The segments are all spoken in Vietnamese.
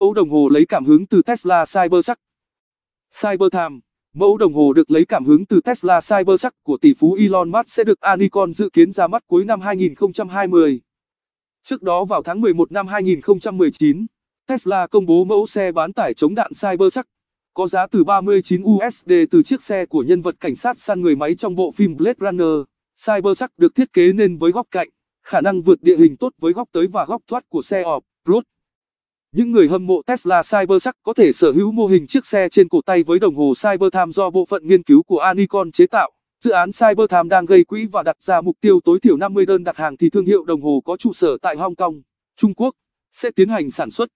Mẫu đồng hồ lấy cảm hứng từ Tesla Cybertruck. Cybertime, mẫu đồng hồ được lấy cảm hứng từ Tesla Cybertruck của tỷ phú Elon Musk sẽ được Anicon dự kiến ra mắt cuối năm 2020. Trước đó vào tháng 11 năm 2019, Tesla công bố mẫu xe bán tải chống đạn Cybertruck có giá từ 39 USD từ chiếc xe của nhân vật cảnh sát săn người máy trong bộ phim Blade Runner. Cybertruck được thiết kế nên với góc cạnh, khả năng vượt địa hình tốt với góc tới và góc thoát của xe off-road. Những người hâm mộ Tesla Cybertruck có thể sở hữu mô hình chiếc xe trên cổ tay với đồng hồ Cybertime do bộ phận nghiên cứu của Anicon chế tạo. Dự án Cybertime đang gây quỹ và đặt ra mục tiêu tối thiểu 50 đơn đặt hàng thì thương hiệu đồng hồ có trụ sở tại Hong Kong, Trung Quốc sẽ tiến hành sản xuất.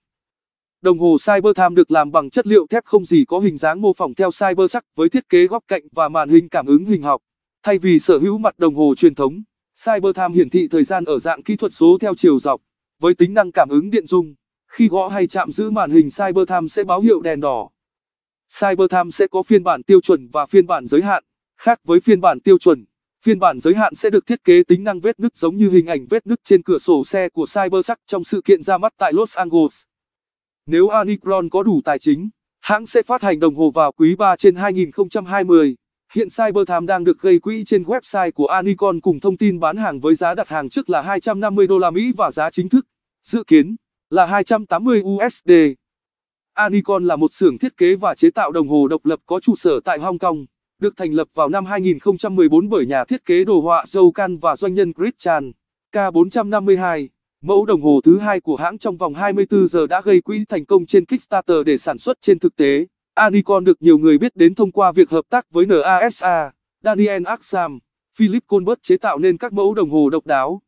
Đồng hồ Cybertime được làm bằng chất liệu thép không gì có hình dáng mô phỏng theo Cybertruck với thiết kế góc cạnh và màn hình cảm ứng hình học. Thay vì sở hữu mặt đồng hồ truyền thống, Cybertime hiển thị thời gian ở dạng kỹ thuật số theo chiều dọc với tính năng cảm ứng điện dung. Khi gõ hay chạm giữ màn hình CyberTime sẽ báo hiệu đèn đỏ. CyberTime sẽ có phiên bản tiêu chuẩn và phiên bản giới hạn. Khác với phiên bản tiêu chuẩn, phiên bản giới hạn sẽ được thiết kế tính năng vết nứt giống như hình ảnh vết nứt trên cửa sổ xe của Cybertruck trong sự kiện ra mắt tại Los Angeles. Nếu Anicron có đủ tài chính, hãng sẽ phát hành đồng hồ vào quý 3 trên 2020. Hiện Cybertime đang được gây quỹ trên website của Anicon cùng thông tin bán hàng với giá đặt hàng trước là 250 đô la Mỹ và giá chính thức. Dự kiến, là 280 USD. Anicon là một xưởng thiết kế và chế tạo đồng hồ độc lập có trụ sở tại Hong Kong, được thành lập vào năm 2014 bởi nhà thiết kế đồ họa Zhou Can và doanh nhân Christian K452. Mẫu đồng hồ thứ hai của hãng trong vòng 24 giờ đã gây quỹ thành công trên Kickstarter để sản xuất trên thực tế. Anicon được nhiều người biết đến thông qua việc hợp tác với NASA, Daniel Axam, Philip Colbert chế tạo nên các mẫu đồng hồ độc đáo.